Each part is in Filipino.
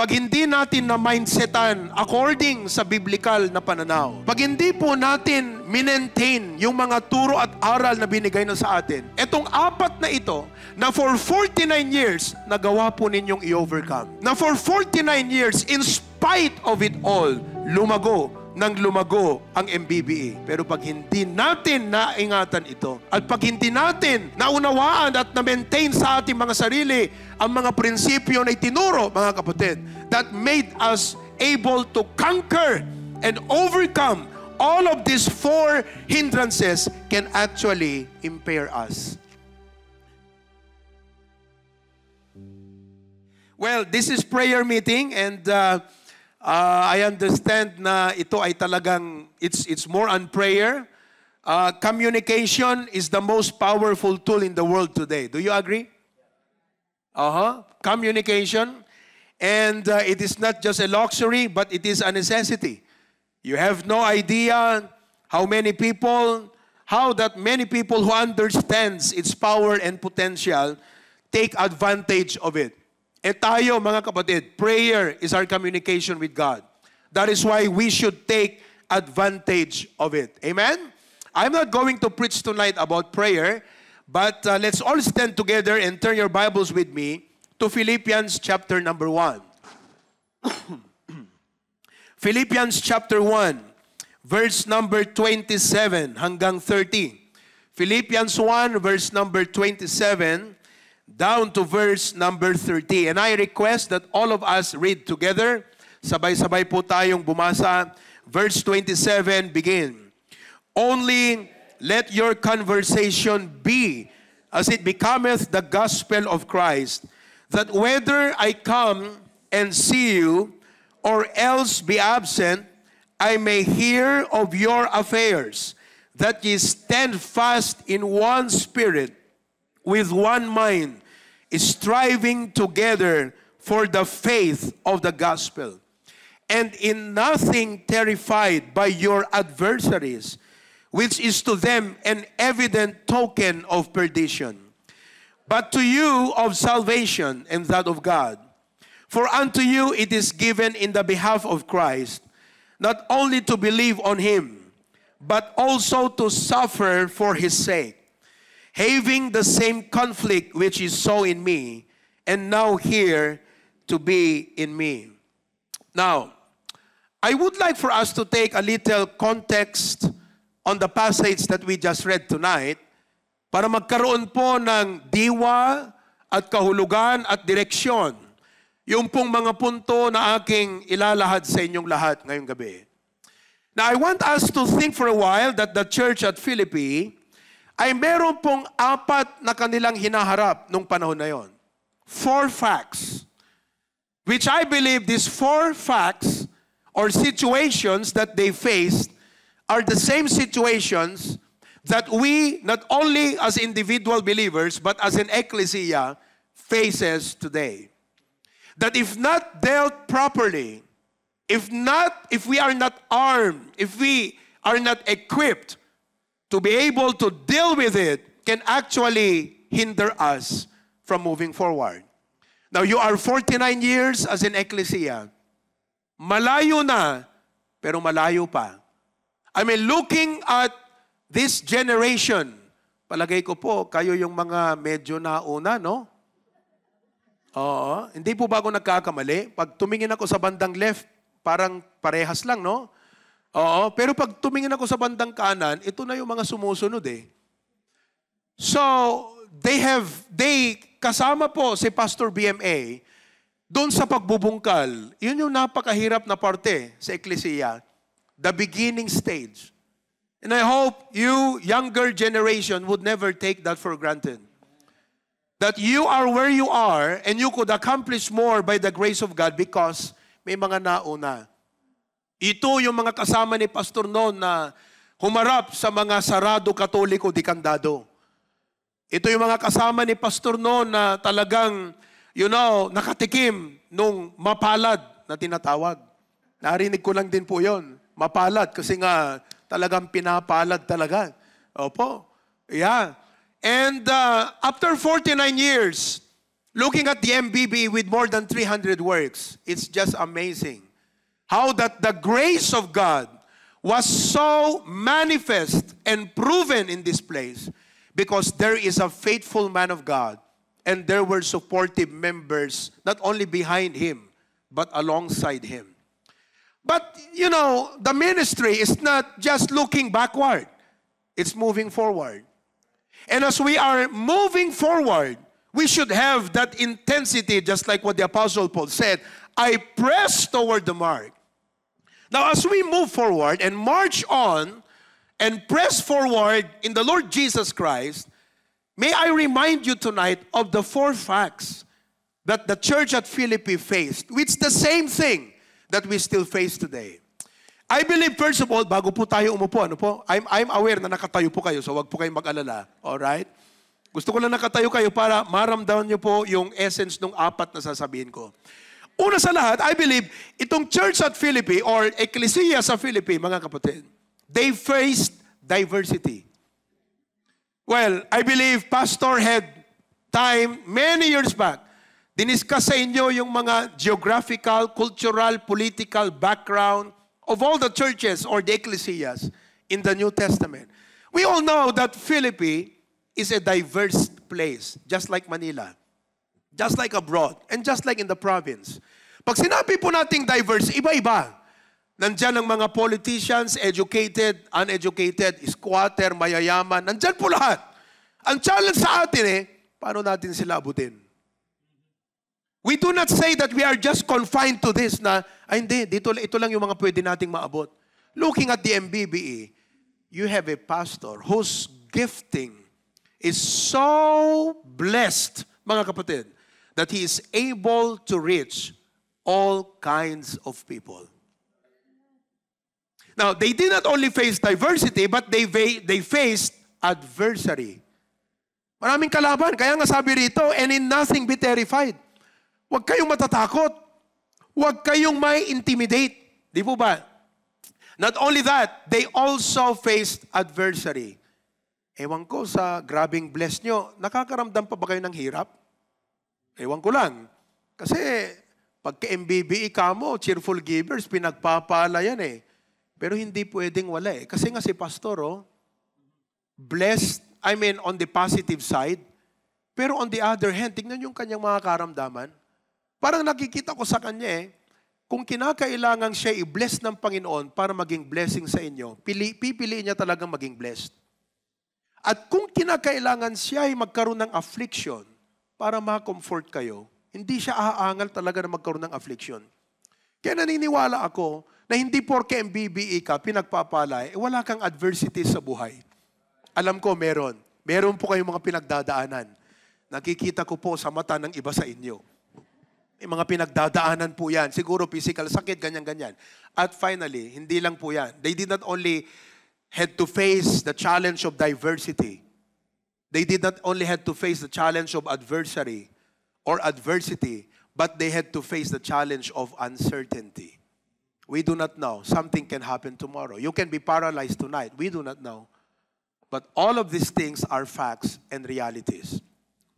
Pag hindi natin na mindsetan according sa biblical na pananaw, pag hindi po natin minentain yung mga turo at aral na binigay na sa atin, etong apat na ito, na for 49 years, nagawa po ninyong i-overcome. Na for 49 years, in spite of it all, lumago nang lumago ang MBBA. Pero pag hindi natin naingatan ito, at pag hindi natin naunawaan at na-maintain sa ating mga sarili ang mga prinsipyo na itinuro, mga kapatid, that made us able to conquer and overcome all of these four hindrances can actually impair us. Well, this is prayer meeting and uh, Uh, I understand na ito ay talagang, it's, it's more on prayer. Uh, communication is the most powerful tool in the world today. Do you agree? Uh-huh. Communication. And uh, it is not just a luxury, but it is a necessity. You have no idea how many people, how that many people who understands its power and potential take advantage of it. E tayo, mga kapatid, prayer is our communication with God. That is why we should take advantage of it. Amen? I'm not going to preach tonight about prayer, but uh, let's all stand together and turn your Bibles with me to Philippians chapter number 1. Philippians chapter 1, verse number 27 hanggang 30. Philippians 1, verse number 27 down to verse number 30. And I request that all of us read together. Sabay-sabay po tayong bumasa. Verse 27 begin. Only let your conversation be as it becometh the gospel of Christ, that whether I come and see you or else be absent, I may hear of your affairs, that ye stand fast in one spirit, with one mind, striving together for the faith of the gospel. And in nothing terrified by your adversaries, which is to them an evident token of perdition, but to you of salvation and that of God. For unto you it is given in the behalf of Christ, not only to believe on him, but also to suffer for his sake having the same conflict which is so in me, and now here to be in me. Now, I would like for us to take a little context on the passage that we just read tonight para magkaroon po ng diwa at kahulugan at direksyon. Yung pong mga punto na aking ilalahad sa inyong lahat ngayong gabi. Now, I want us to think for a while that the church at Philippi ay meron pong apat na kanilang hinaharap nung panahon na yon. Four facts. Which I believe these four facts or situations that they faced are the same situations that we, not only as individual believers, but as an ecclesia, faces today. That if not dealt properly, if not, if we are not armed, if we are not equipped, to be able to deal with it can actually hinder us from moving forward. Now, you are 49 years as an ecclesia. Malayo na, pero malayo pa. I mean, looking at this generation, palagay ko po, kayo yung mga medyo nauna, no? Oo. Hindi po bago nagkakamali? Pag tumingin ako sa bandang left, parang parehas lang, no? Oo, pero pag tumingin ako sa bandang kanan, ito na yung mga sumusunod eh. So, they have, they, kasama po si Pastor BMA, doon sa pagbubungkal, yun yung napakahirap na parte sa Eklesiya, the beginning stage. And I hope you, younger generation, would never take that for granted. That you are where you are and you could accomplish more by the grace of God because may mga nauna. Ito yung mga kasama ni Pastor noon na humarap sa mga sarado katoliko di kandado. Ito yung mga kasama ni Pastor noon na talagang, you know, nakatikim nung mapalad na tinatawag. Narinig ko lang din po yon Mapalad kasi nga talagang pinapalad talaga. Opo. Yeah. And uh, after 49 years, looking at the MBB with more than 300 works, it's just amazing. How that the grace of God was so manifest and proven in this place because there is a faithful man of God and there were supportive members not only behind him but alongside him. But you know, the ministry is not just looking backward, it's moving forward. And as we are moving forward, we should have that intensity, just like what the Apostle Paul said I press toward the mark Now, as we move forward and march on and press forward in the Lord Jesus Christ, may I remind you tonight of the four facts that the church at Philippi faced, which is the same thing that we still face today. I believe, first of all, bago po tayo umupo, ano po, I'm, I'm aware na nakatayo po kayo, so wag po kayong mag-alala. Alright? Gusto ko lang nakatayo kayo para maramdaman niyo po yung essence ng apat na sasabihin ko. Una sa lahat, I believe, itong church at Philippi or ecclesia sa Philippi, mga kapatid, they faced diversity. Well, I believe pastor had time many years back, diniscuss sa inyo yung mga geographical, cultural, political background of all the churches or the ecclesias in the New Testament. We all know that Philippi is a diverse place, just like Manila. Just like abroad and just like in the province. Pag sinabi po nating diverse, iba-iba. Nandyan ang mga politicians, educated, uneducated, squatter, mayayaman. Nandyan po lahat. Ang challenge sa atin eh, paano natin sila abutin? We do not say that we are just confined to this na, ay hindi, dito, ito lang yung mga pwede nating maabot. Looking at the MBBE, you have a pastor whose gifting is so blessed, mga kapatid that He is able to reach all kinds of people. Now, they did not only face diversity, but they, they faced adversary. Maraming kalaban. Kaya nga sabi rito, and in nothing be terrified. Huwag kayong matatakot. Huwag kayong may intimidate. Di po ba? Not only that, they also faced adversary. Ewan ko sa grabing bless nyo, nakakaramdam pa ba kayo ng hirap? Ewan ko lang. Kasi pagka-MBBE ka mo, cheerful givers, pinagpapala yan eh. Pero hindi pwedeng wala eh. Kasi nga si pastor, oh, blessed, I mean on the positive side. Pero on the other hand, tingnan yung kanyang mga karamdaman. Parang nakikita ko sa kanya eh, kung kinakailangan siya i-bless ng Panginoon para maging blessing sa inyo, pili, pipiliin niya talaga maging blessed. At kung kinakailangan siya ay magkaroon ng affliction, para ma-comfort kayo, hindi siya aangal talaga na magkaroon ng affliction. Kaya naniniwala ako na hindi porke MBBE ka, pinagpapalay, eh wala kang adversity sa buhay. Alam ko, meron. Meron po kayong mga pinagdadaanan. Nakikita ko po sa mata ng iba sa inyo. May mga pinagdadaanan po yan. Siguro physical sakit, ganyan-ganyan. At finally, hindi lang po yan. They did not only had to face the challenge of diversity, They did not only had to face the challenge of adversity or adversity, but they had to face the challenge of uncertainty. We do not know. Something can happen tomorrow. You can be paralyzed tonight. We do not know. But all of these things are facts and realities.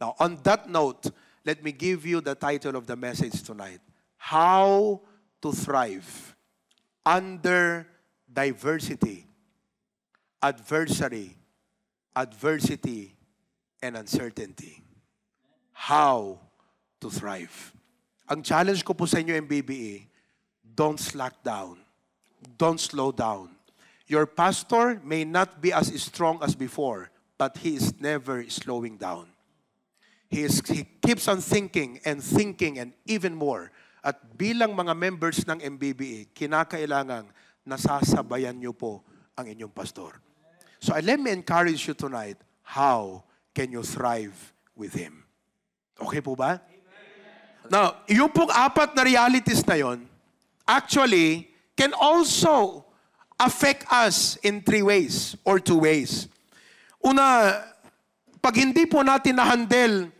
Now, on that note, let me give you the title of the message tonight How to Thrive Under Diversity, Adversity, Adversity, and uncertainty. How to thrive. Ang challenge ko po sa inyo, MBBE, don't slack down. Don't slow down. Your pastor may not be as strong as before, but he is never slowing down. He, is, he keeps on thinking and thinking and even more. At bilang mga members ng MBBE, kinakailangan nasasabayan niyo po ang inyong pastor. So let me encourage you tonight how can you thrive with Him. Okay po ba? Now, yung pong apat na realities na yon, actually, can also affect us in three ways or two ways. Una, pag hindi po natin na-handle,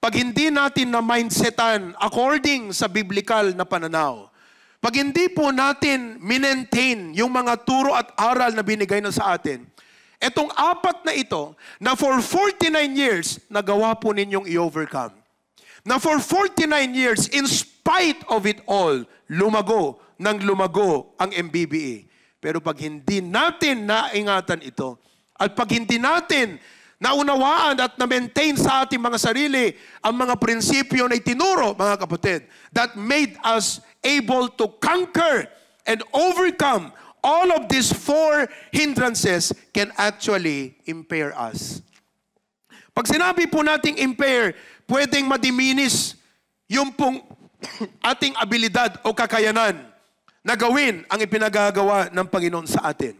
pag hindi natin na-mindsetan according sa biblical na pananaw, pag hindi po natin minentain yung mga turo at aral na binigay na sa atin, Etong apat na ito, na for 49 years, nagawa po ninyong i-overcome. Na for 49 years, in spite of it all, lumago ng lumago ang MBBA. E. Pero pag hindi natin naingatan ito, at pag hindi natin naunawaan at na-maintain sa ating mga sarili ang mga prinsipyo na itinuro, mga kapatid, that made us able to conquer and overcome all of these four hindrances can actually impair us. Pag sinabi po nating impair, pwedeng madiminis yung pong ating abilidad o kakayanan na gawin ang ipinagagawa ng Panginoon sa atin.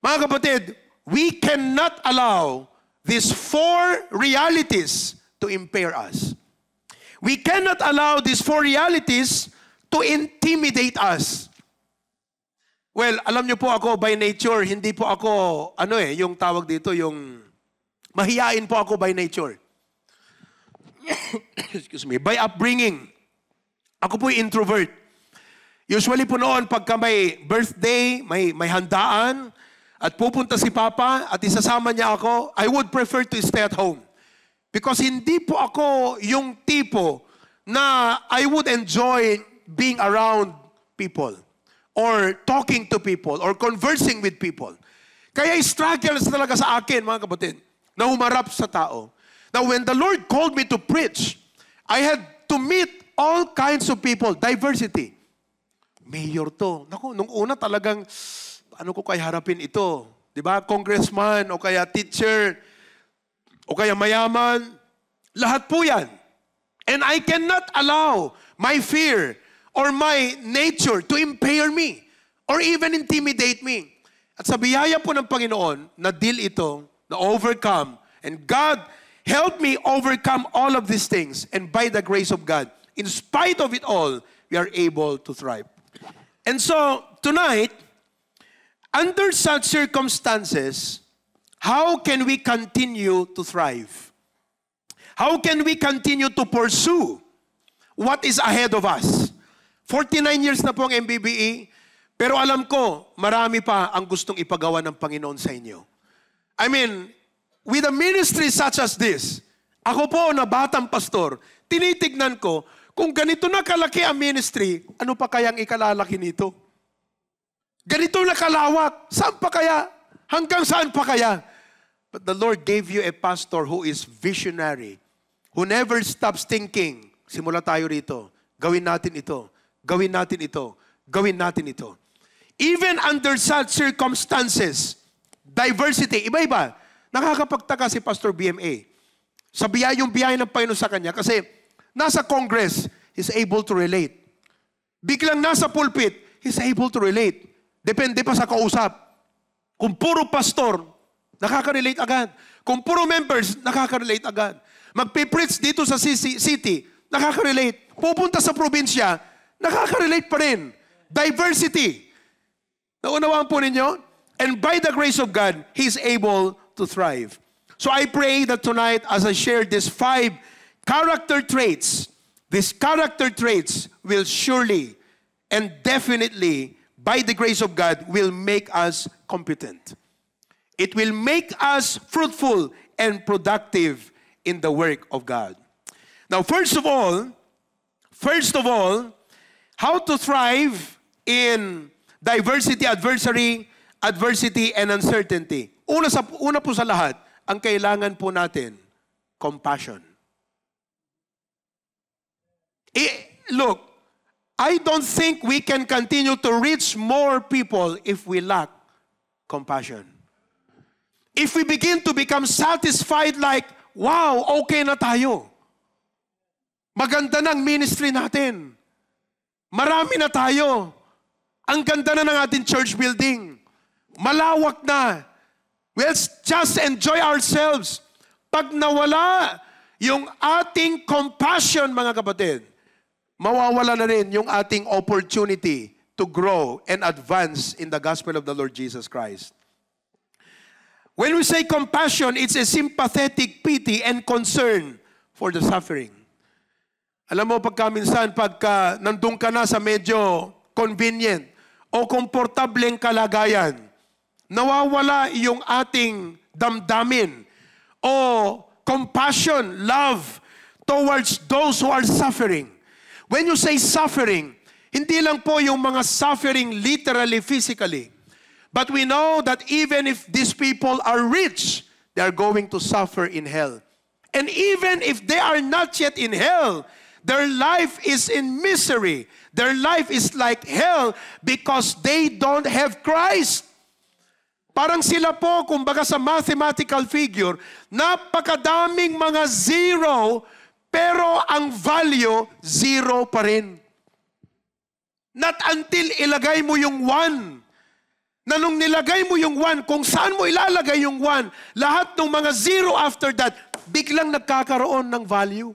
Mga kapatid, we cannot allow these four realities to impair us. We cannot allow these four realities to intimidate us. Well, alam niyo po ako, by nature, hindi po ako, ano eh, yung tawag dito, yung mahiyain po ako by nature. Excuse me. By upbringing. Ako po introvert. Usually po noon, pagka may birthday, may, may handaan, at pupunta si Papa at isasama niya ako, I would prefer to stay at home. Because hindi po ako yung tipo na I would enjoy being around people or talking to people or conversing with people. Kaya struggles talaga sa akin, mga kapatid, na humarap sa tao. Now, when the Lord called me to preach, I had to meet all kinds of people, diversity. Mayor to. Naku, nung una talagang, ano ko kaya harapin ito? Di ba? Congressman, o kaya teacher, o kaya mayaman. Lahat po yan. And I cannot allow my fear or my nature to impair me or even intimidate me. At sa biyaya po ng Panginoon, na deal ito, na overcome. And God, help me overcome all of these things. And by the grace of God, in spite of it all, we are able to thrive. And so, tonight, under such circumstances, how can we continue to thrive? How can we continue to pursue what is ahead of us? 49 years na po ang MBBE, pero alam ko, marami pa ang gustong ipagawa ng Panginoon sa inyo. I mean, with a ministry such as this, ako po na batang pastor, tinitignan ko, kung ganito na kalaki ang ministry, ano pa kayang ikalalaki nito? Ganito na kalawak, saan pa kaya? Hanggang saan pa kaya? But the Lord gave you a pastor who is visionary, who never stops thinking. Simula tayo rito. Gawin natin ito Gawin natin ito. Gawin natin ito. Even under such circumstances, diversity, iba-iba. Nakakapagtaka si Pastor BMA. Sa biyayong biyaya ng Panginoon sa kanya kasi nasa Congress, he's able to relate. Biglang nasa pulpit, he's able to relate. Depende pa sa kausap. Kung puro pastor, nakaka-relate agad. Kung puro members, nakaka-relate agad. Magpipreach dito sa city, nakaka-relate. Pupunta sa probinsya, Nakaka-relate pa rin. Diversity. Naunawaan po ninyo? And by the grace of God, He's able to thrive. So I pray that tonight, as I share these five character traits, these character traits will surely and definitely, by the grace of God, will make us competent. It will make us fruitful and productive in the work of God. Now, first of all, first of all, How to thrive in diversity, adversary, adversity, and uncertainty. Una, sa, una po sa lahat, ang kailangan po natin, compassion. I, look, I don't think we can continue to reach more people if we lack compassion. If we begin to become satisfied like, wow, okay na tayo. Maganda ng ministry natin. Marami na tayo. Ang ganda na ng ating church building. Malawak na. Let's just enjoy ourselves. Pag nawala yung ating compassion, mga kapatid, mawawala na rin yung ating opportunity to grow and advance in the gospel of the Lord Jesus Christ. When we say compassion, it's a sympathetic pity and concern for the suffering. Alam mo, pagka minsan, pagka nandun ka na sa medyo convenient o komportableng kalagayan, nawawala yung ating damdamin o compassion, love towards those who are suffering. When you say suffering, hindi lang po yung mga suffering literally, physically. But we know that even if these people are rich, they are going to suffer in hell. And even if they are not yet in hell, Their life is in misery. Their life is like hell because they don't have Christ. Parang sila po, kumbaga sa mathematical figure, napakadaming mga zero, pero ang value, zero pa rin. Not until ilagay mo yung one. Na nung nilagay mo yung one, kung saan mo ilalagay yung one, lahat ng mga zero after that, biglang nagkakaroon ng value.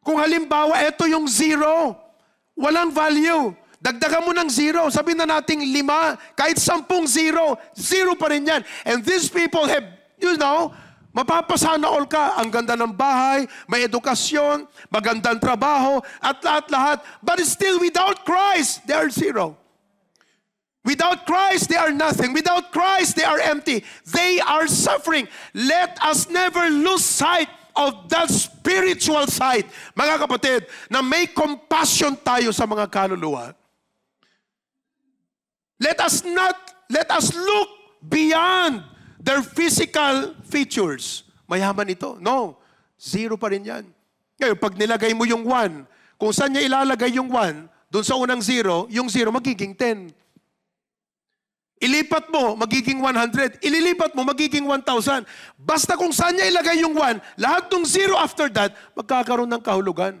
Kung halimbawa, ito yung zero. Walang value. Dagdagan mo ng zero. Sabi na nating lima, kahit sampung zero, zero pa rin yan. And these people have, you know, Mapapasana all ka. Ang ganda ng bahay, may edukasyon, magandang trabaho, at lahat-lahat. But still, without Christ, they are zero. Without Christ, they are nothing. Without Christ, they are empty. They are suffering. Let us never lose sight of that spiritual sight, mga kapatid, na may compassion tayo sa mga kaluluwa. Let us not, let us look beyond their physical features. Mayaman ito. No. Zero pa rin yan. Ngayon, pag nilagay mo yung 1, kung saan niya ilalagay yung 1, doon sa unang zero, yung zero magiging 10. Ilipat mo, magiging 100. Ililipat mo, magiging 1,000. Basta kung saan niya ilagay yung 1, lahat ng 0 after that, magkakaroon ng kahulugan.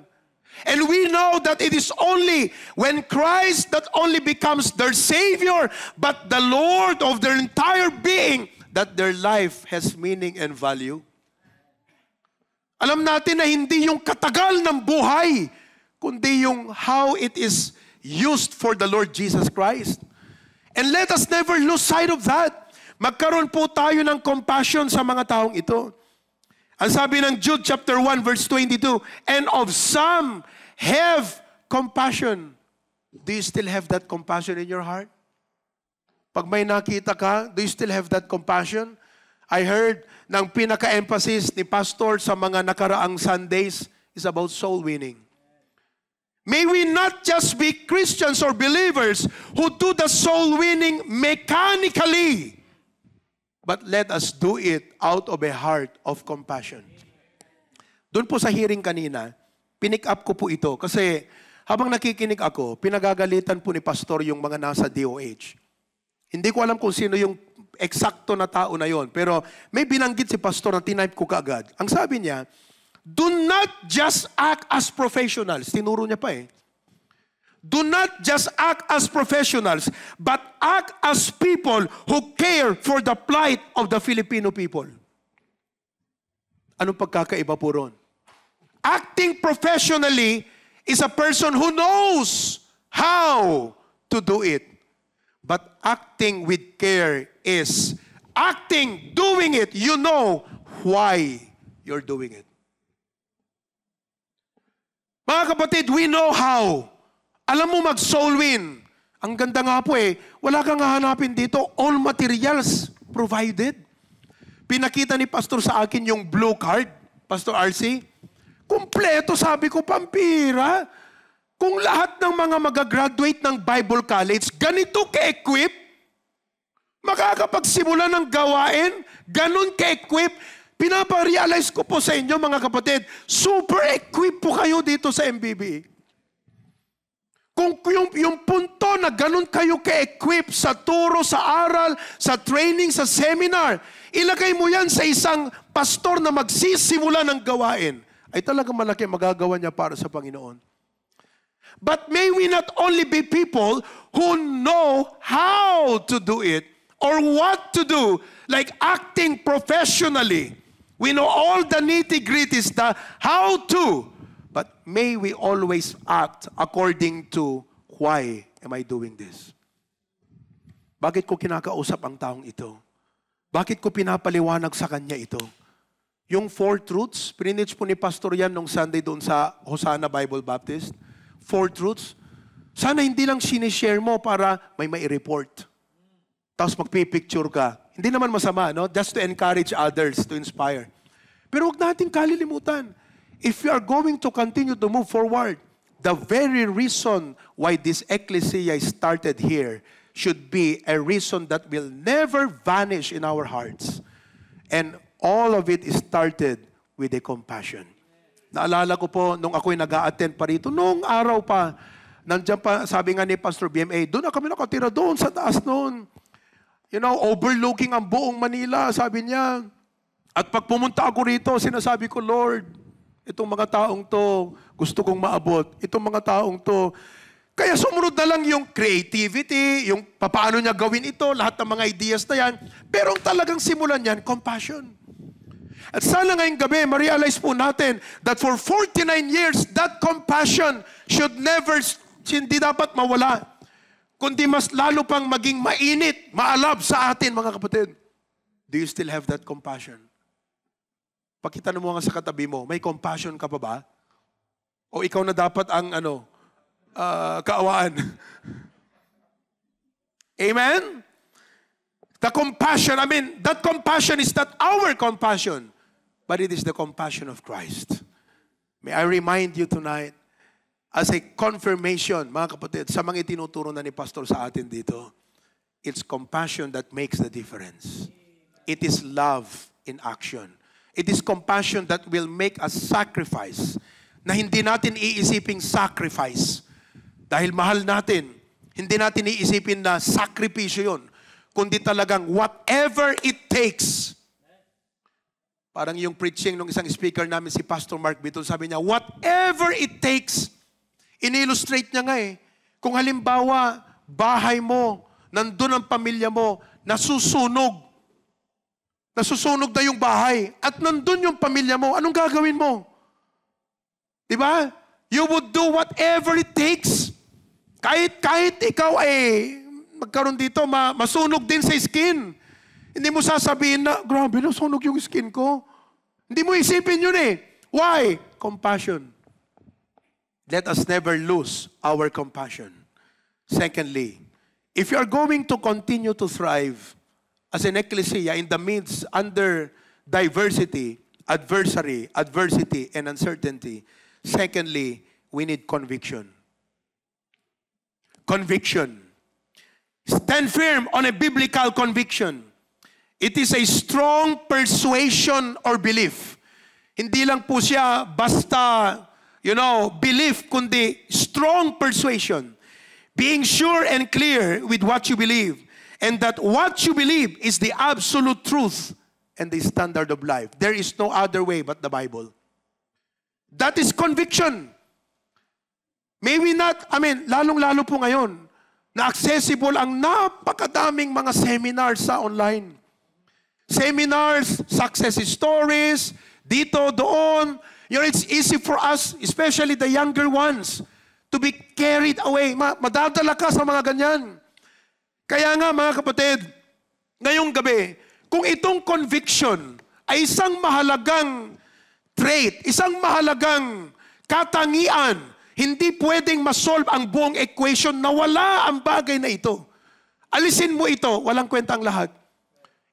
And we know that it is only when Christ not only becomes their Savior, but the Lord of their entire being, that their life has meaning and value. Alam natin na hindi yung katagal ng buhay, kundi yung how it is used for the Lord Jesus Christ. And let us never lose sight of that. Magkaroon po tayo ng compassion sa mga taong ito. Ang sabi ng Jude chapter 1 verse 22, And of some have compassion. Do you still have that compassion in your heart? Pag may nakita ka, do you still have that compassion? I heard ng pinaka-emphasis ni pastor sa mga nakaraang Sundays is about soul winning. May we not just be Christians or believers who do the soul winning mechanically, but let us do it out of a heart of compassion. Doon po sa hearing kanina, pinick up ko po ito kasi habang nakikinig ako, pinagagalitan po ni pastor yung mga nasa DOH. Hindi ko alam kung sino yung eksakto na tao na yon, pero may binanggit si pastor na tinype ko kaagad. Ang sabi niya, Do not just act as professionals. Tinuro niya pa eh. Do not just act as professionals, but act as people who care for the plight of the Filipino people. Anong pagkakaiba po ron? Acting professionally is a person who knows how to do it. But acting with care is acting, doing it. You know why you're doing it. Mga kapatid, we know how. Alam mo mag-soul win. Ang ganda nga po eh, wala kang hahanapin dito. All materials provided. Pinakita ni Pastor sa akin yung blue card, Pastor RC. Kumpleto, sabi ko, pampira. Kung lahat ng mga magagraduate ng Bible College, ganito ka-equip, makakapagsimula ng gawain, ganun ka-equip, Pinaparealize ko po sa inyo mga kapatid, super equipped po kayo dito sa MBBE. Kung yung, yung punto na ganun kayo ka-equip sa turo, sa aral, sa training, sa seminar, ilagay mo yan sa isang pastor na magsisimula ng gawain, ay talaga malaki magagawa niya para sa Panginoon. But may we not only be people who know how to do it or what to do, like acting professionally, We know all the nitty gritties, the how to. But may we always act according to why am I doing this? Bakit ko kinakausap ang taong ito? Bakit ko pinapaliwanag sa kanya ito? Yung four truths, pininage po ni Pastor yan nung Sunday doon sa Hosanna Bible Baptist. Four truths. Sana hindi lang sinishare mo para may mai-report. Tapos magpipicture ka. Hindi naman masama, no? Just to encourage others, to inspire. Pero huwag nating kalilimutan. If you are going to continue to move forward, the very reason why this ecclesia started here should be a reason that will never vanish in our hearts. And all of it started with a compassion. Naalala ko po, nung ako'y nag attend pa rito, nung araw pa, nandiyan pa, sabi nga ni Pastor BMA, doon na kami nakatira, doon sa taas noon you know, overlooking ang buong Manila, sabi niya. At pag pumunta ako rito, sinasabi ko, Lord, itong mga taong to, gusto kong maabot. Itong mga taong to. Kaya sumunod na lang yung creativity, yung paano niya gawin ito, lahat ng mga ideas na yan. Pero ang talagang simulan niyan, compassion. At sana ngayong gabi, ma-realize po natin that for 49 years, that compassion should never, hindi dapat mawala kundi mas lalo pang maging mainit, maalab sa atin, mga kapatid. Do you still have that compassion? Pakita mo nga sa katabi mo, may compassion ka pa ba? O ikaw na dapat ang ano, uh, kaawaan? Amen? The compassion, I mean, that compassion is not our compassion, but it is the compassion of Christ. May I remind you tonight as a confirmation, mga kapatid, sa mga itinuturo na ni Pastor sa atin dito, it's compassion that makes the difference. It is love in action. It is compassion that will make a sacrifice na hindi natin iisiping sacrifice. Dahil mahal natin, hindi natin iisipin na sakripisyo yon kundi talagang whatever it takes. Parang yung preaching ng isang speaker namin, si Pastor Mark Bitton, sabi niya, whatever it takes, In-illustrate niya nga eh. Kung halimbawa, bahay mo, nandun ang pamilya mo, nasusunog. Nasusunog na yung bahay. At nandun yung pamilya mo. Anong gagawin mo? Di ba? You would do whatever it takes. Kahit, kahit ikaw ay eh, magkaroon dito, ma, masunog din sa skin. Hindi mo sasabihin na, grabe, nasunog yung skin ko. Hindi mo isipin yun eh. Why? Compassion let us never lose our compassion. Secondly, if you are going to continue to thrive as an ecclesia in the midst under diversity, adversary, adversity, and uncertainty, secondly, we need conviction. Conviction. Stand firm on a biblical conviction. It is a strong persuasion or belief. Hindi lang po siya basta you know, belief, kundi strong persuasion. Being sure and clear with what you believe. And that what you believe is the absolute truth and the standard of life. There is no other way but the Bible. That is conviction. May we not, I mean, lalong-lalo po ngayon, na accessible ang napakadaming mga seminars sa online. Seminars, success stories, dito, doon, You know, it's easy for us, especially the younger ones, to be carried away. Ma- madadala ka sa mga ganyan. Kaya nga mga kapatid, ngayong gabi, kung itong conviction ay isang mahalagang trait, isang mahalagang katangian, hindi pwedeng masolve ang buong equation na wala ang bagay na ito. Alisin mo ito, walang kwenta ang lahat.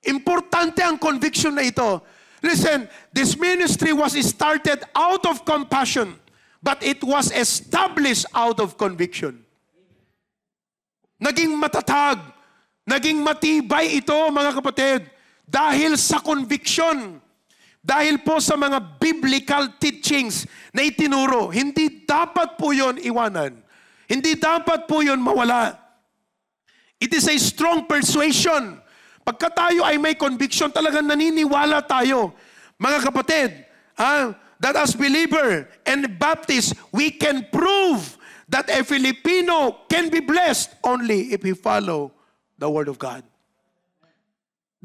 Importante ang conviction na ito Listen, this ministry was started out of compassion, but it was established out of conviction. Naging matatag, naging matibay ito mga kapatid, dahil sa conviction, dahil po sa mga biblical teachings na itinuro. Hindi dapat po yon iwanan. Hindi dapat po yon mawala. It is a strong persuasion Pagka tayo ay may conviction, talagang naniniwala tayo. Mga kapatid, ah, that as believer and Baptist, we can prove that a Filipino can be blessed only if he follow the Word of God.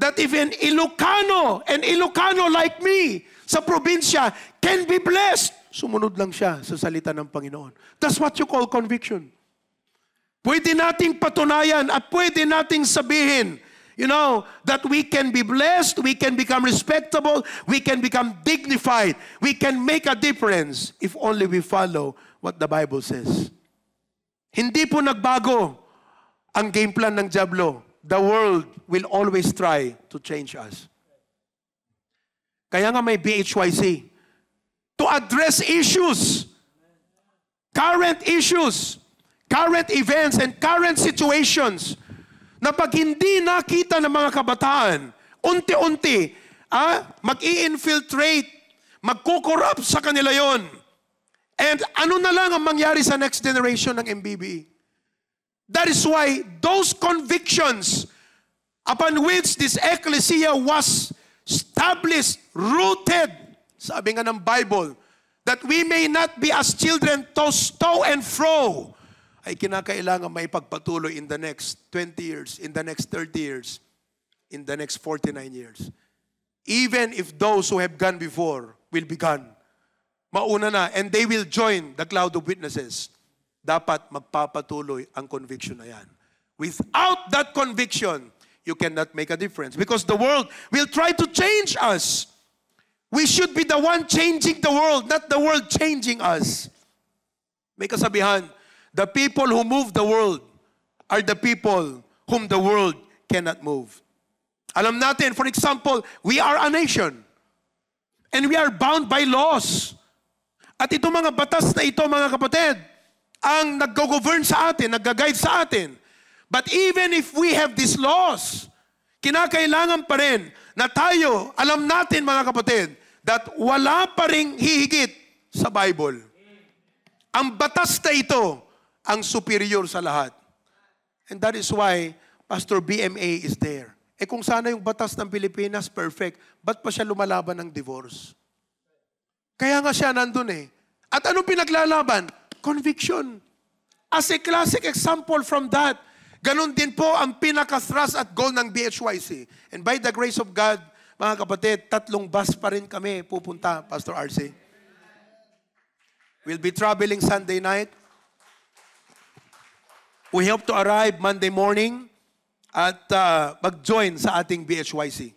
That if an Ilocano, an Ilocano like me, sa probinsya, can be blessed. Sumunod lang siya sa salita ng Panginoon. That's what you call conviction. Pwede nating patunayan at pwede nating sabihin You know, that we can be blessed, we can become respectable, we can become dignified, we can make a difference if only we follow what the Bible says. Hindi po nagbago ang game plan ng Diablo. The world will always try to change us. Kaya nga may BHYC. To address issues, current issues, current events, and current situations na pag hindi nakita ng mga kabataan, unti-unti, ah, mag-i-infiltrate, magkukorrupt sa kanila yon. And ano na lang ang mangyari sa next generation ng MBBE? That is why those convictions upon which this ecclesia was established, rooted, sabi nga ng Bible, that we may not be as children tossed to and fro ay kinakailangan maipagpatuloy in the next 20 years, in the next 30 years, in the next 49 years. Even if those who have gone before will be gone. Mauna na, and they will join the cloud of witnesses. Dapat magpapatuloy ang conviction na yan. Without that conviction, you cannot make a difference because the world will try to change us. We should be the one changing the world, not the world changing us. May kasabihan, The people who move the world are the people whom the world cannot move. Alam natin, for example, we are a nation. And we are bound by laws. At ito mga batas na ito, mga kapatid, ang nag-govern sa atin, nag-guide sa atin. But even if we have these laws, kinakailangan pa rin na tayo, alam natin mga kapatid, that wala pa rin hihigit sa Bible. Ang batas na ito ang superior sa lahat. And that is why Pastor BMA is there. Eh kung sana yung batas ng Pilipinas perfect, ba't pa siya lumalaban ng divorce? Kaya nga siya nandun eh. At anong pinaglalaban? Conviction. As a classic example from that, ganun din po ang pinaka-thrust at goal ng BHYC. And by the grace of God, mga kapatid, tatlong bus pa rin kami pupunta, Pastor RC. We'll be traveling Sunday night, we hope to arrive Monday morning at uh, mag-join sa ating BHYC.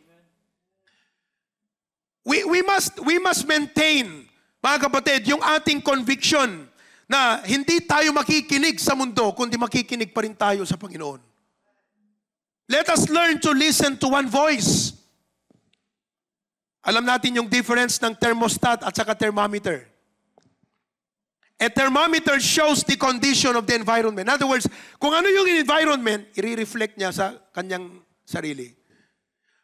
We, we, must, we must maintain, mga kapatid, yung ating conviction na hindi tayo makikinig sa mundo, kundi makikinig pa rin tayo sa Panginoon. Let us learn to listen to one voice. Alam natin yung difference ng thermostat at saka thermometer. A thermometer shows the condition of the environment. In other words, kung ano yung environment, i-reflect niya sa kanyang sarili.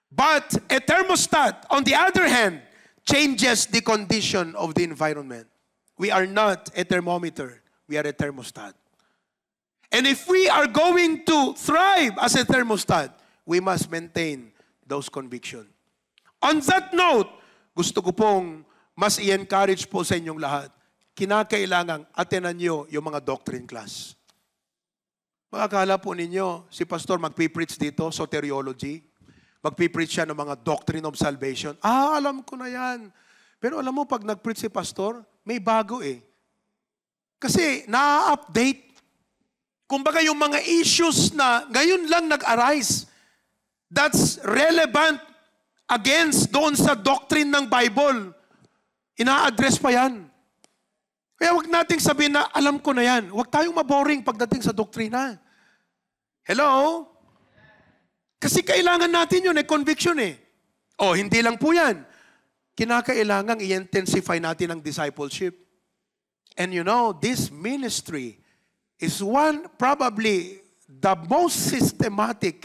But a thermostat, on the other hand, changes the condition of the environment. We are not a thermometer. We are a thermostat. And if we are going to thrive as a thermostat, we must maintain those convictions. On that note, gusto ko pong mas i-encourage po sa inyong lahat kinakailangang atenan nyo yung mga doctrine class. Makakala po ninyo, si pastor magpipreach dito, soteriology. Magpipreach siya ng mga doctrine of salvation. Ah, alam ko na yan. Pero alam mo, pag nagpreach si pastor, may bago eh. Kasi na-update. Kumbaga yung mga issues na ngayon lang nag-arise, that's relevant against doon sa doctrine ng Bible. Ina-address pa yan. Kaya huwag nating sabihin na alam ko na yan. Huwag tayong maboring pagdating sa doktrina. Hello? Kasi kailangan natin yun, eh, conviction eh. O, oh, hindi lang po yan. Kinakailangan i-intensify natin ang discipleship. And you know, this ministry is one, probably, the most systematic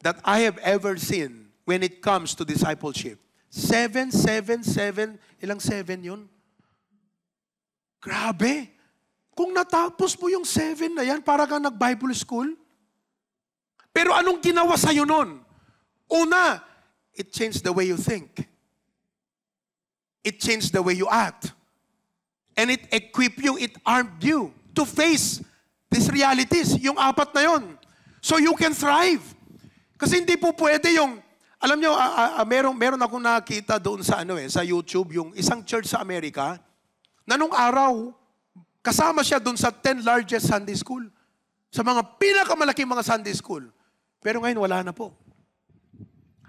that I have ever seen when it comes to discipleship. Seven, seven, seven. Ilang seven yun? Grabe! Kung natapos mo yung seven na yan, para kang nag-Bible school. Pero anong ginawa sa'yo nun? Una, it changed the way you think. It changed the way you act. And it equipped you, it armed you to face these realities, yung apat na yon. So you can thrive. Kasi hindi po pwede yung, alam nyo, uh, uh, meron, meron akong nakita doon sa ano eh, sa YouTube, yung isang church sa Amerika, na nung araw, kasama siya dun sa 10 largest Sunday school. Sa mga pinakamalaking mga Sunday school. Pero ngayon, wala na po.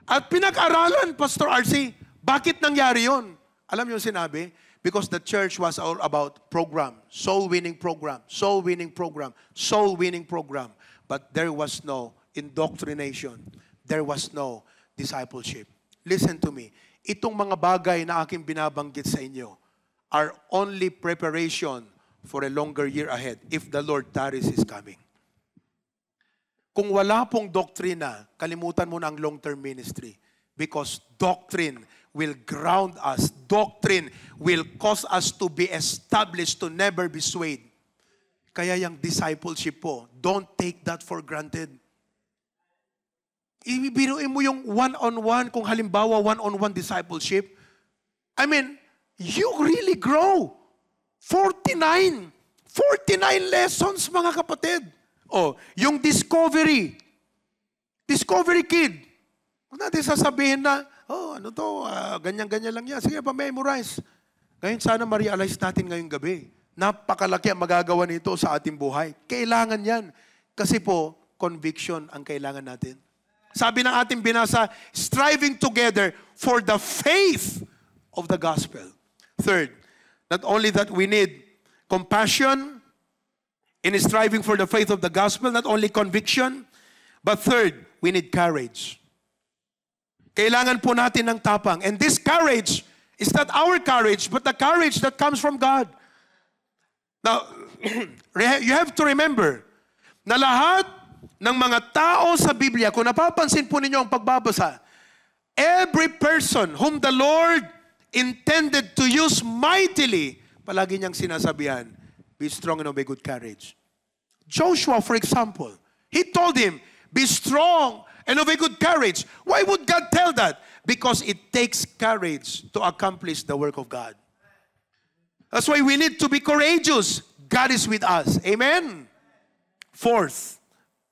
At pinag-aralan, Pastor RC, bakit nangyari yon? Alam niyo sinabi? Because the church was all about program, soul-winning program, soul-winning program, soul-winning program. But there was no indoctrination. There was no discipleship. Listen to me. Itong mga bagay na aking binabanggit sa inyo, are only preparation for a longer year ahead if the Lord tarries His coming. Kung wala pong doktrina, kalimutan mo na ang long-term ministry because doctrine will ground us. Doctrine will cause us to be established, to never be swayed. Kaya yung discipleship po, don't take that for granted. Ibibiruin mo yung one-on-one, kung halimbawa one -on -one discipleship. I mean, you really grow. 49. 49 lessons, mga kapatid. Oh, yung discovery. Discovery kid. Huwag natin sasabihin na, oh, ano to, uh, ganyan-ganyan lang yan. Sige, pa-memorize. Ngayon, sana ma-realize natin ngayong gabi. Napakalaki ang magagawa nito sa ating buhay. Kailangan yan. Kasi po, conviction ang kailangan natin. Sabi ng ating binasa, striving together for the faith of the gospel. Third, not only that we need compassion in striving for the faith of the gospel, not only conviction, but third, we need courage. Kailangan po natin ng tapang. And this courage is not our courage, but the courage that comes from God. Now, you have to remember na lahat ng mga tao sa Biblia, kung napapansin po ninyo ang pagbabasa, every person whom the Lord intended to use mightily, palagi niyang sinasabihan, be strong and obey good courage. Joshua, for example, he told him, be strong and obey good courage. Why would God tell that? Because it takes courage to accomplish the work of God. That's why we need to be courageous. God is with us. Amen? Fourth,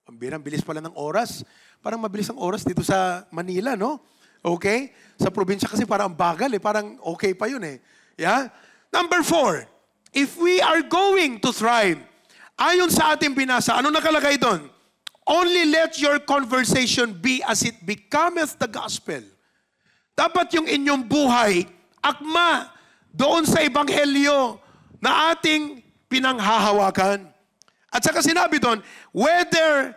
ang bilis pala ng oras. Parang mabilis ang oras dito sa Manila, no? Okay? Sa probinsya kasi parang bagal eh. Parang okay pa yun eh. Yeah? Number four, if we are going to thrive, ayon sa ating binasa, ano nakalagay doon? Only let your conversation be as it becometh the gospel. Dapat yung inyong buhay, akma doon sa ebanghelyo na ating pinanghahawakan. At saka sinabi doon, whether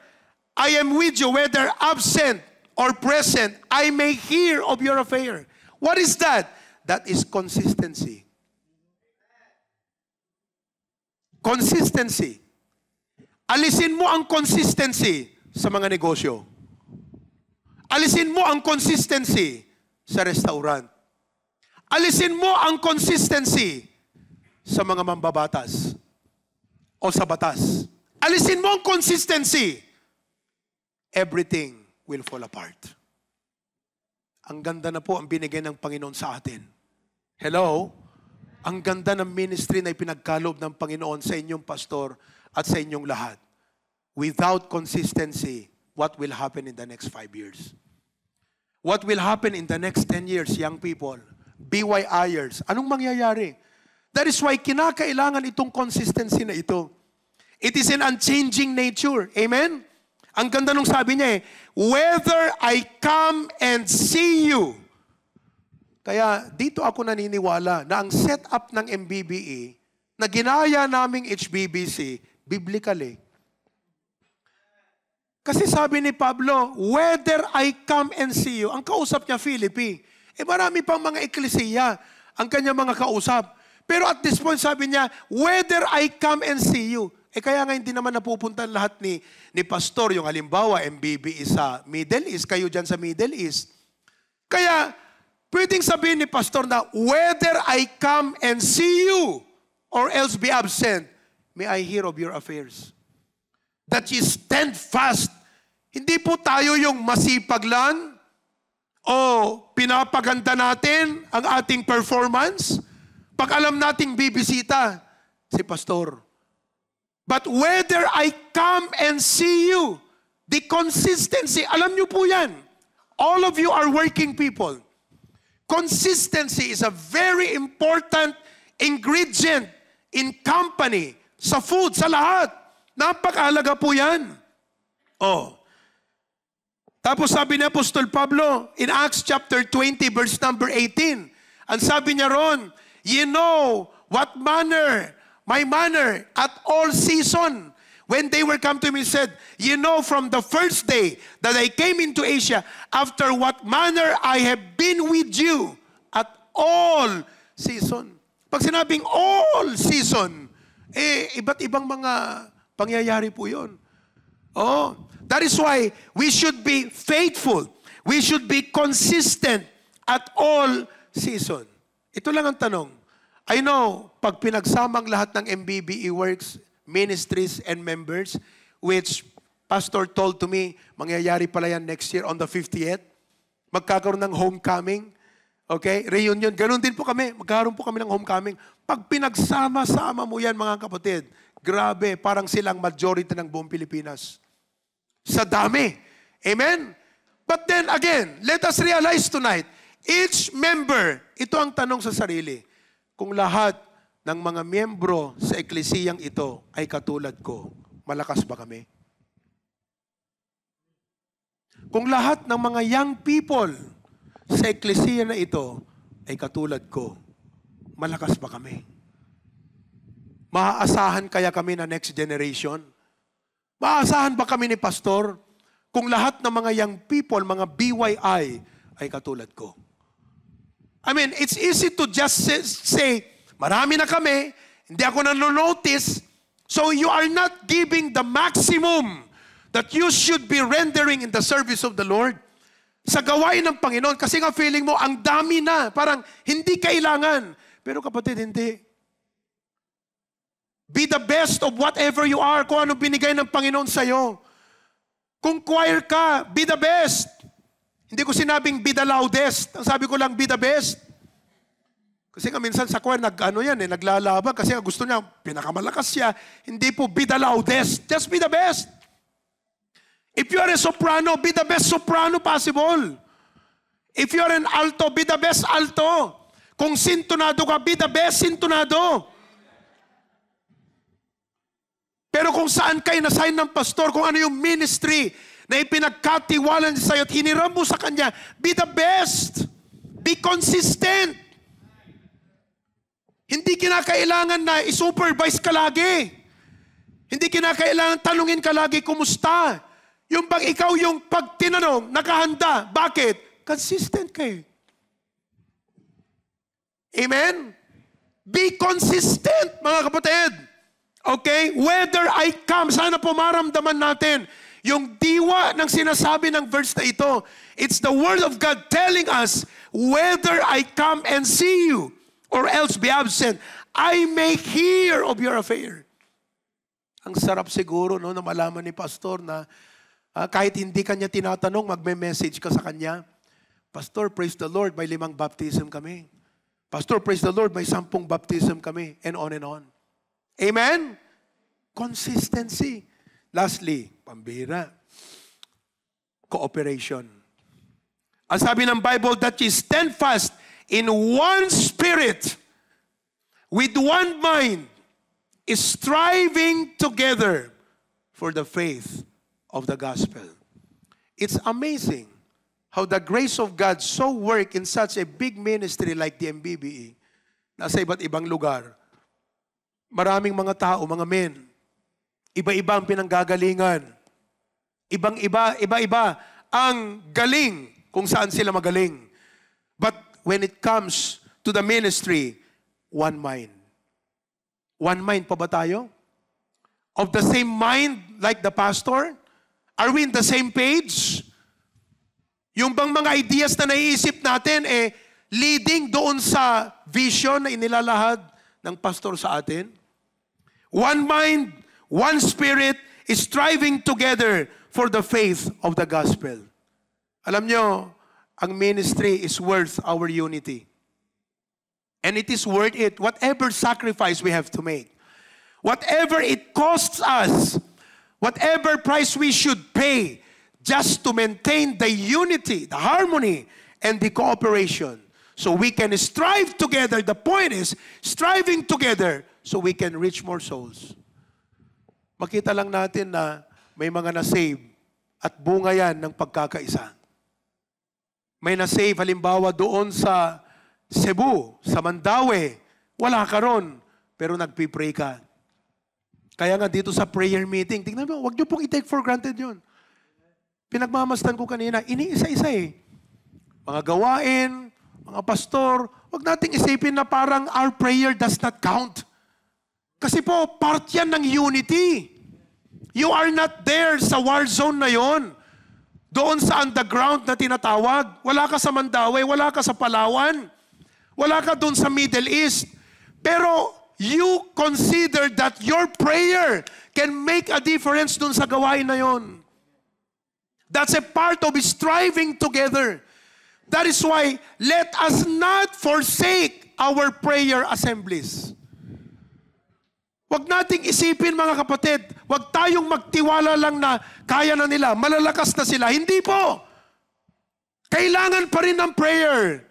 I am with you, whether absent, or present, I may hear of your affair. What is that? That is consistency. Consistency. Alisin mo ang consistency sa mga negosyo. Alisin mo ang consistency sa restaurant. Alisin mo ang consistency sa mga mambabatas o sa batas. Alisin mo ang consistency. Everything will fall apart. Ang ganda na po ang binigay ng Panginoon sa atin. Hello? Ang ganda ng ministry na ipinagkalob ng Panginoon sa inyong pastor at sa inyong lahat. Without consistency, what will happen in the next five years? What will happen in the next 10 years, young people? BYIers, anong mangyayari? That is why kinakailangan itong consistency na ito. It is an unchanging nature. Amen? Ang ganda nung sabi niya eh, whether I come and see you. Kaya dito ako naniniwala na ang setup ng MBBE na ginaya naming HBBC, biblically. Kasi sabi ni Pablo, whether I come and see you, ang kausap niya Philippi. Eh marami pang mga eklesiya ang kanya mga kausap. Pero at this point sabi niya, whether I come and see you. Eh kaya nga hindi naman napupuntan lahat ni, ni pastor, yung halimbawa, MBB sa Middle East, kayo dyan sa Middle East. Kaya, pwedeng sabihin ni pastor na, whether I come and see you or else be absent, may I hear of your affairs. That you stand fast. Hindi po tayo yung masipag lang o pinapaganda natin ang ating performance. Pag alam nating bibisita si pastor, But whether I come and see you, the consistency, alam niyo po yan. All of you are working people. Consistency is a very important ingredient in company, sa food, sa lahat. Napakahalaga po yan. Oh. Tapos sabi ni Apostol Pablo in Acts chapter 20 verse number 18, ang sabi niya ron, you know what manner my manner at all season. When they were come to me, said, You know, from the first day that I came into Asia, after what manner I have been with you at all season. Pag sinabing all season, eh, iba't ibang mga pangyayari po yun. Oh, that is why we should be faithful. We should be consistent at all season. Ito lang ang tanong. I know, pag pinagsamang lahat ng MBBE works, ministries, and members, which Pastor told to me, mangyayari pala yan next year on the 50th. Magkakaroon ng homecoming. Okay? Reunion. Ganun din po kami. Magkakaroon po kami ng homecoming. Pag pinagsama-sama mo yan, mga kapatid, grabe, parang silang majority ng buong Pilipinas. Sa dami. Amen? But then again, let us realize tonight, each member, ito ang tanong sa sarili, kung lahat ng mga miyembro sa eklesiyang ito ay katulad ko, malakas ba kami? Kung lahat ng mga young people sa eklesiya na ito ay katulad ko, malakas ba kami? Maaasahan kaya kami na next generation? Maaasahan ba kami ni Pastor kung lahat ng mga young people, mga BYI, ay katulad ko? I mean, it's easy to just say, say marami na kami, hindi ako nanonotice. So you are not giving the maximum that you should be rendering in the service of the Lord. Sa gawain ng Panginoon, kasi nga feeling mo, ang dami na, parang hindi kailangan. Pero kapatid, hindi. Be the best of whatever you are, kung ano binigay ng Panginoon sa'yo. Kung choir ka, be the best. Hindi ko sinabing be the loudest. Ang sabi ko lang be the best. Kasi nga minsan sa choir, nag, ano yan, eh, naglalaban kasi nga gusto niya, pinakamalakas siya. Hindi po be the loudest. Just be the best. If you are a soprano, be the best soprano possible. If you are an alto, be the best alto. Kung sintonado ka, be the best sintonado. Pero kung saan kayo nasign ng pastor, kung ano yung ministry, na ipinagkatiwalan sa iyo at hiniram mo sa Kanya, be the best. Be consistent. Hindi kinakailangan na i-supervise ka lagi. Hindi kinakailangan tanungin ka lagi, kumusta? Yung bang ikaw yung pagtinanong, tinanong, nakahanda, bakit? Consistent ka eh. Amen? Be consistent, mga kapatid. Okay? Whether I come, sana po maramdaman natin yung diwa ng sinasabi ng verse na ito, it's the Word of God telling us, whether I come and see you or else be absent, I may hear of your affair. Ang sarap siguro no, na malaman ni Pastor na uh, kahit hindi kanya tinatanong, magme-message ka sa kanya. Pastor, praise the Lord, may limang baptism kami. Pastor, praise the Lord, may sampung baptism kami. And on and on. Amen? Consistency. Lastly, Pambira. Cooperation. Ang sabi ng Bible that ye stand fast in one spirit with one mind is striving together for the faith of the gospel. It's amazing how the grace of God so work in such a big ministry like the MBBE, sa iba't ibang lugar. Maraming mga tao, mga men, iba ibang pinanggagalingan. Ibang-iba, iba-iba ang galing kung saan sila magaling. But when it comes to the ministry, one mind. One mind pa ba tayo? Of the same mind like the pastor? Are we in the same page? Yung bang mga ideas na naiisip natin, eh, leading doon sa vision na inilalahad ng pastor sa atin? One mind, one spirit, is striving together for the faith of the gospel. Alam nyo, ang ministry is worth our unity. And it is worth it, whatever sacrifice we have to make. Whatever it costs us, whatever price we should pay, just to maintain the unity, the harmony, and the cooperation. So we can strive together. The point is, striving together so we can reach more souls. Makita lang natin na may mga na-save at bunga yan ng pagkakaisa. May na-save halimbawa doon sa Cebu, sa Mandawe, wala ka ron, pero nagpipray ka. Kaya nga dito sa prayer meeting, tingnan mo, huwag niyo pong i-take for granted yun. Pinagmamastan ko kanina, iniisa-isa eh. Mga gawain, mga pastor, huwag nating isipin na parang our prayer does not count. Kasi po, part yan ng unity. You are not there sa war zone na yon. Doon sa underground na tinatawag. Wala ka sa Mandawi, wala ka sa Palawan. Wala ka doon sa Middle East. Pero you consider that your prayer can make a difference doon sa gawain na yon. That's a part of striving together. That is why, let us not forsake our prayer assemblies. Huwag nating isipin mga kapatid, huwag tayong magtiwala lang na kaya na nila, malalakas na sila. Hindi po. Kailangan pa rin ng prayer.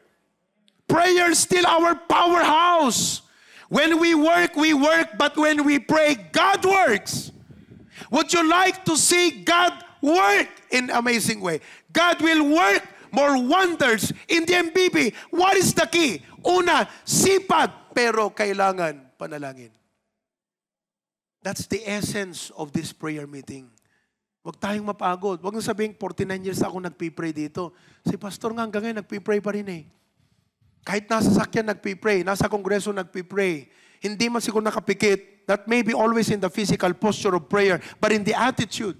Prayer is still our powerhouse. When we work, we work, but when we pray, God works. Would you like to see God work in amazing way? God will work more wonders in the MBB. What is the key? Una, sipag, pero kailangan panalangin. That's the essence of this prayer meeting. Huwag tayong mapagod. Huwag nang sabihin, 49 years ako nagpipray dito. Si pastor nga hanggang ngayon, nagpipray pa rin eh. Kahit nasa sakyan, nagpipray. Nasa kongreso, nagpipray. Hindi man siguro nakapikit. That may be always in the physical posture of prayer, but in the attitude.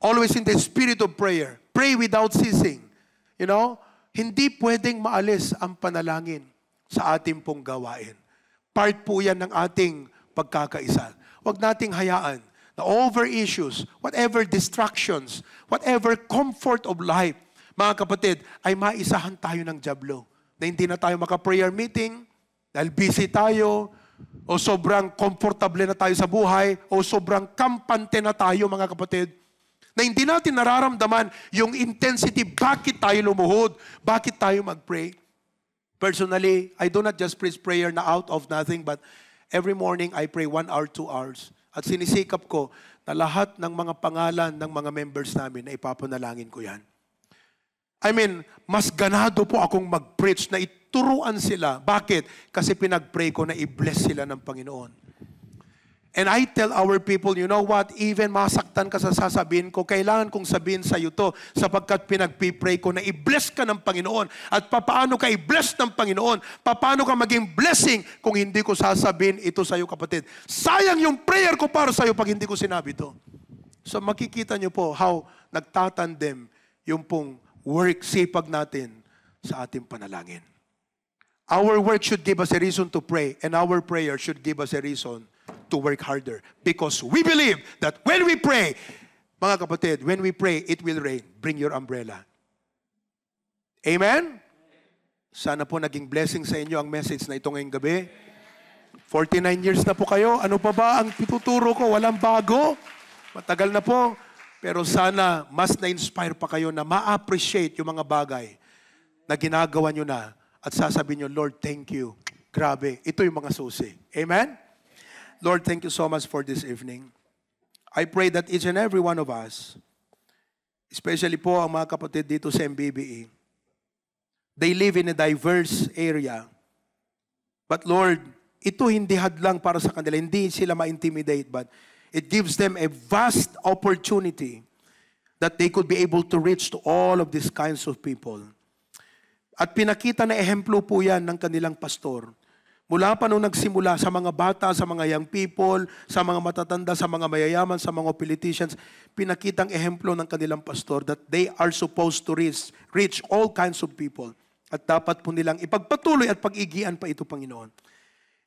Always in the spirit of prayer. Pray without ceasing. You know? Hindi pwedeng maalis ang panalangin sa ating pong gawain. Part po yan ng ating pagkakaisa huwag nating hayaan na over issues, whatever distractions, whatever comfort of life, mga kapatid, ay maisahan tayo ng jablo. Na hindi na tayo maka-prayer meeting, dahil busy tayo, o sobrang komportable na tayo sa buhay, o sobrang kampante na tayo, mga kapatid, na hindi natin nararamdaman yung intensity, bakit tayo lumuhod, bakit tayo mag-pray. Personally, I do not just preach prayer na out of nothing, but Every morning, I pray one hour, two hours. At sinisikap ko na lahat ng mga pangalan ng mga members namin na ipapanalangin ko yan. I mean, mas ganado po akong mag-preach na ituruan sila. Bakit? Kasi pinag-pray ko na i-bless sila ng Panginoon. And I tell our people, you know what, even masaktan ka sa sasabihin ko, kailangan kong sabihin sa iyo to sapagkat pinagpipray ko na i-bless ka ng Panginoon. At papaano ka i-bless ng Panginoon? Papaano ka maging blessing kung hindi ko sasabihin ito sa iyo, kapatid? Sayang yung prayer ko para sa iyo pag hindi ko sinabi to. So makikita niyo po how nagtatandem yung pong work, sipag natin sa ating panalangin. Our work should give us a reason to pray and our prayer should give us a reason to work harder because we believe that when we pray, mga kapatid, when we pray, it will rain. Bring your umbrella. Amen? Sana po naging blessing sa inyo ang message na ito ngayong gabi. 49 years na po kayo. Ano pa ba ang tuturo ko? Walang bago. Matagal na po. Pero sana mas na-inspire pa kayo na ma-appreciate yung mga bagay na ginagawa nyo na at sasabihin nyo, Lord, thank you. Grabe. Ito yung mga susi. Amen? Lord, thank you so much for this evening. I pray that each and every one of us, especially po ang mga kapatid dito sa MBBE, they live in a diverse area. But Lord, ito hindi hadlang para sa kanila. Hindi sila ma-intimidate, but it gives them a vast opportunity that they could be able to reach to all of these kinds of people. At pinakita na ehemplo po yan ng kanilang pastor Mula pa nung nagsimula sa mga bata, sa mga young people, sa mga matatanda, sa mga mayayaman, sa mga politicians, pinakitang ehemplo ng kanilang pastor that they are supposed to reach, reach all kinds of people. At dapat po nilang ipagpatuloy at pag-igian pa ito, Panginoon.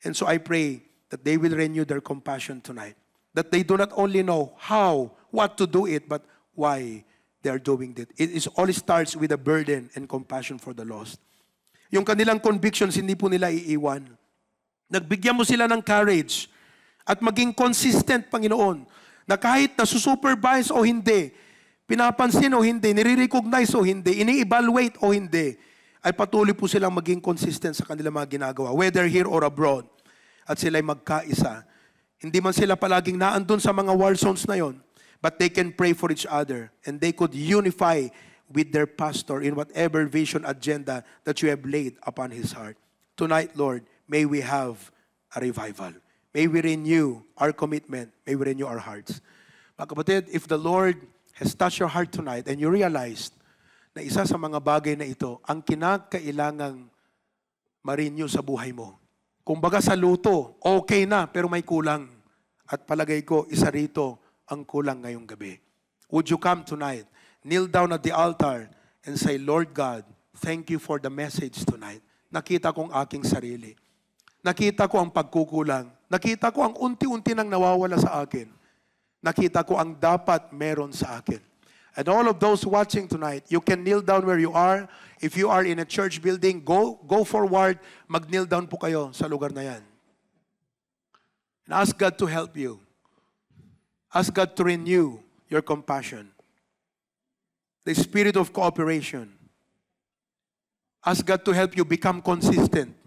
And so I pray that they will renew their compassion tonight. That they do not only know how, what to do it, but why they are doing it. It is all starts with a burden and compassion for the lost. Yung kanilang convictions, hindi po nila iiwan. Nagbigyan mo sila ng courage at maging consistent, Panginoon, na kahit nasusupervise o hindi, pinapansin o hindi, nire-recognize o hindi, ini-evaluate o hindi, ay patuloy po silang maging consistent sa kanilang mga ginagawa, whether here or abroad. At sila'y magkaisa. Hindi man sila palaging naandun sa mga war zones na yon, but they can pray for each other and they could unify with their pastor in whatever vision agenda that you have laid upon his heart. Tonight, Lord, may we have a revival. May we renew our commitment. May we renew our hearts. Mga kapatid, if the Lord has touched your heart tonight and you realized na isa sa mga bagay na ito, ang kinakailangang ma-renew sa buhay mo. Kumbaga sa luto, okay na pero may kulang. At palagay ko, isa rito ang kulang ngayong gabi. Would you come tonight, kneel down at the altar and say, Lord God, thank you for the message tonight. Nakita kong aking sarili Nakita ko ang pagkukulang. Nakita ko ang unti-unti nang nawawala sa akin. Nakita ko ang dapat meron sa akin. And all of those watching tonight, you can kneel down where you are. If you are in a church building, go, go forward. Mag-kneel down po kayo sa lugar na yan. And ask God to help you. Ask God to renew your compassion. The spirit of cooperation. Ask God to help you become consistent.